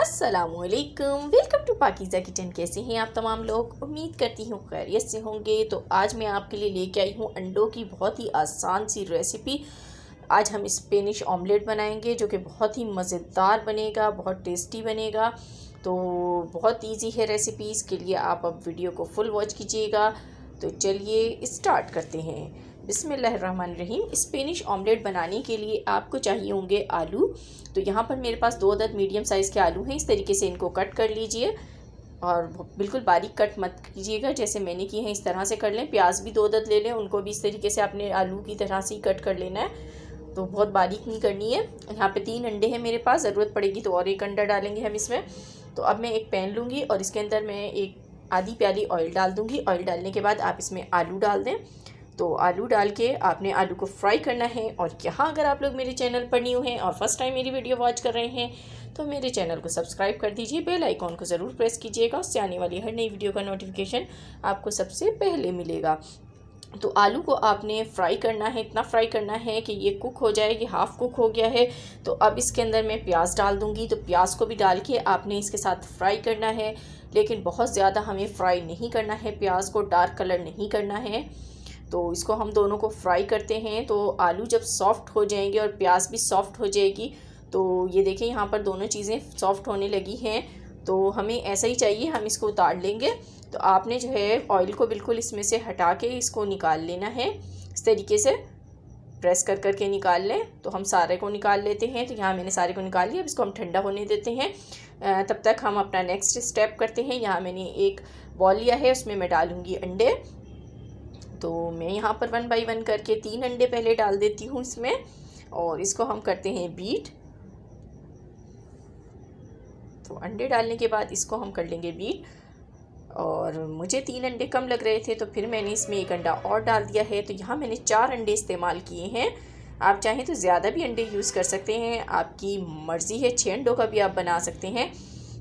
असलकम welcome to पाकिज़ा kitchen कैसे हैं आप तमाम लोग उम्मीद करती हूँ खैरियत से होंगे तो आज मैं आपके लिए लेके आई हूँ अंडों की बहुत ही आसान सी रेसिपी आज हम स्पेनिश ऑमलेट बनाएंगे जो कि बहुत ही मज़ेदार बनेगा बहुत टेस्टी बनेगा तो बहुत इजी है रेसिपी इसके लिए आप अब वीडियो को फुल वॉच कीजिएगा तो चलिए इस्टार्ट करते हैं बिसमीम स्पेनिश ऑमलेट बनाने के लिए आपको चाहिए होंगे आलू तो यहाँ पर मेरे पास दो अदद मीडियम साइज़ के आलू हैं इस तरीके से इनको कट कर लीजिए और बिल्कुल बारीक कट मत कीजिएगा जैसे मैंने किए हैं इस तरह से कर लें प्याज भी दो अदद ले लें उनको भी इस तरीके से आपने आलू की तरह से ही कट कर लेना है तो बहुत बारीक नहीं करनी है यहाँ पे तीन अंडे हैं मेरे पास ज़रूरत पड़ेगी तो और एक अंडा डालेंगे हम इसमें तो अब मैं एक पैन लूँगी और इसके अंदर मैं एक आधी प्याली ऑयल डाल दूँगी ऑयल डालने के बाद आप इसमें आलू डाल दें तो आलू डाल के आपने आलू को फ्राई करना है और यहाँ अगर आप लोग मेरे चैनल पर न्यू हैं और फर्स्ट टाइम मेरी वीडियो वॉच कर रहे हैं तो मेरे चैनल को सब्सक्राइब कर दीजिए बेल आइकॉन को ज़रूर प्रेस कीजिएगा उससे आने वाली हर नई वीडियो का नोटिफिकेशन आपको सबसे पहले मिलेगा तो आलू को आपने फ्राई करना है इतना फ्राई करना है कि ये कुक हो जाए ये हाफ़ कुक हो गया है तो अब इसके अंदर मैं प्याज डाल दूँगी तो प्याज को भी डाल के आपने इसके साथ फ्राई करना है लेकिन बहुत ज़्यादा हमें फ्राई नहीं करना है प्याज को डार्क कलर नहीं करना है तो इसको हम दोनों को फ्राई करते हैं तो आलू जब सॉफ्ट हो जाएंगे और प्याज भी सॉफ्ट हो जाएगी तो ये देखें यहाँ पर दोनों चीज़ें सॉफ्ट होने लगी हैं तो हमें ऐसा ही चाहिए हम इसको उतार लेंगे तो आपने जो है ऑयल को बिल्कुल इसमें से हटा के इसको निकाल लेना है इस तरीके से प्रेस कर कर के निकाल लें तो हम सारे को निकाल लेते हैं तो यहाँ मैंने सारे को निकाल लिया अब इसको हम ठंडा होने देते हैं तब तक हम अपना नेक्स्ट स्टेप करते हैं यहाँ मैंने एक बॉल लिया है उसमें मैं डालूँगी अंडे तो मैं यहाँ पर वन बाई वन करके तीन अंडे पहले डाल देती हूँ इसमें और इसको हम करते हैं बीट तो अंडे डालने के बाद इसको हम कर लेंगे बीट और मुझे तीन अंडे कम लग रहे थे तो फिर मैंने इसमें एक अंडा और डाल दिया है तो यहाँ मैंने चार अंडे इस्तेमाल किए हैं आप चाहें तो ज़्यादा भी अंडे यूज़ कर सकते हैं आपकी मर्ज़ी है छः अंडों का भी आप बना सकते हैं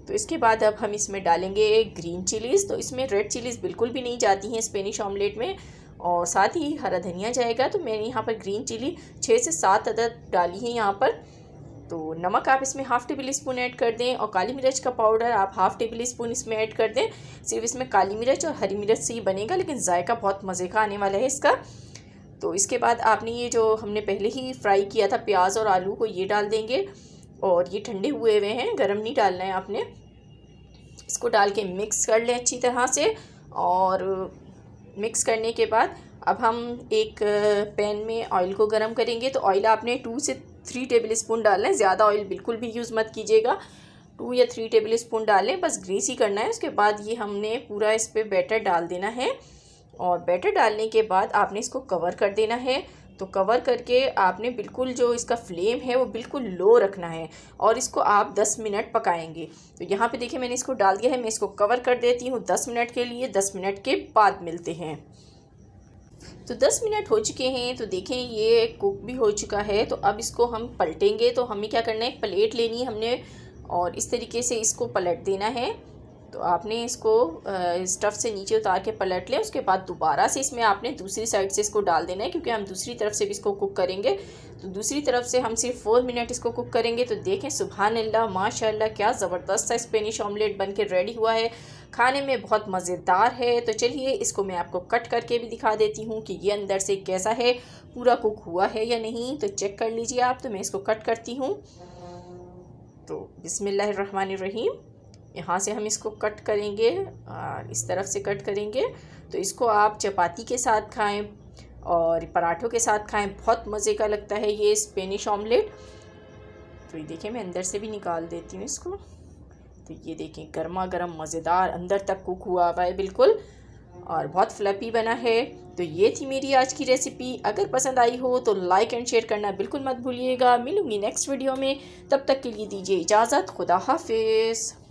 तो इसके बाद अब हम इसमें डालेंगे ग्रीन चिलीज़ तो इसमें रेड चिलीज़ बिल्कुल भी नहीं जाती हैं स्पेनिश ऑमलेट में और साथ ही हरा धनिया जाएगा तो मैंने यहाँ पर ग्रीन चिली छः से सात अदद डाली है यहाँ पर तो नमक आप इसमें हाफ़ टेबल स्पून ऐड कर दें और काली मिर्च का पाउडर आप हाफ़ टेबल स्पून इसमें ऐड कर दें सिर्फ इसमें काली मिर्च और हरी मिर्च से ही बनेगा लेकिन जायका बहुत मज़े का आने वाला है इसका तो इसके बाद आपने ये जो हमने पहले ही फ्राई किया था प्याज और आलू को ये डाल देंगे और ये ठंडे हुए हुए हैं गर्म नहीं डालना है आपने इसको डाल के मिक्स कर लें अच्छी तरह से और मिक्स करने के बाद अब हम एक पैन में ऑयल को गर्म करेंगे तो ऑयल आपने टू से थ्री टेबल स्पून डालना है ज़्यादा ऑयल बिल्कुल भी यूज़ मत कीजिएगा टू या थ्री टेबल स्पून डालें बस ग्रीस ही करना है उसके बाद ये हमने पूरा इस पर बैटर डाल देना है और बैटर डालने के बाद आपने इसको कवर कर देना है तो कवर करके आपने बिल्कुल जो इसका फ्लेम है वो बिल्कुल लो रखना है और इसको आप दस मिनट पकाएंगे तो यहाँ पे देखिए मैंने इसको डाल दिया है मैं इसको कवर कर देती हूँ दस मिनट के लिए दस मिनट के बाद मिलते हैं तो 10 मिनट हो चुके हैं तो देखें ये कुक भी हो चुका है तो अब इसको हम पलटेंगे तो हमें क्या करना है प्लेट लेनी है हमने और इस तरीके से इसको पलट देना है तो आपने इसको स्टफ़ से नीचे उतार के पलट लें उसके बाद दोबारा से इसमें आपने दूसरी साइड से इसको डाल देना है क्योंकि हम दूसरी तरफ से भी इसको कुक करेंगे तो दूसरी तरफ से हम सिर्फ फोर मिनट इसको कुक करेंगे तो देखें सुबहान अल्लाह माशाल्लाह क्या ज़बरदस्त सा स्पेनिश ऑमलेट बन के रेडी हुआ है खाने में बहुत मज़ेदार है तो चलिए इसको मैं आपको कट करके भी दिखा देती हूँ कि ये अंदर से कैसा है पूरा कुक हुआ है या नहीं तो चेक कर लीजिए आप तो मैं इसको कट करती हूँ तो बिसमीम यहाँ से हम इसको कट करेंगे इस तरफ से कट करेंगे तो इसको आप चपाती के साथ खाएं और पराठों के साथ खाएं बहुत मज़े का लगता है ये स्पेनिश ऑमलेट तो ये देखें मैं अंदर से भी निकाल देती हूँ इसको तो ये देखें गर्मा गर्म मज़ेदार अंदर तक कुक हुआ हुआ है बिल्कुल और बहुत फ्लपी बना है तो ये थी मेरी आज की रेसिपी अगर पसंद आई हो तो लाइक एंड शेयर करना बिल्कुल मत भूलिएगा मिलूंगी नेक्स्ट वीडियो में तब तक के लिए दीजिए इजाज़त खुदा हाफिज़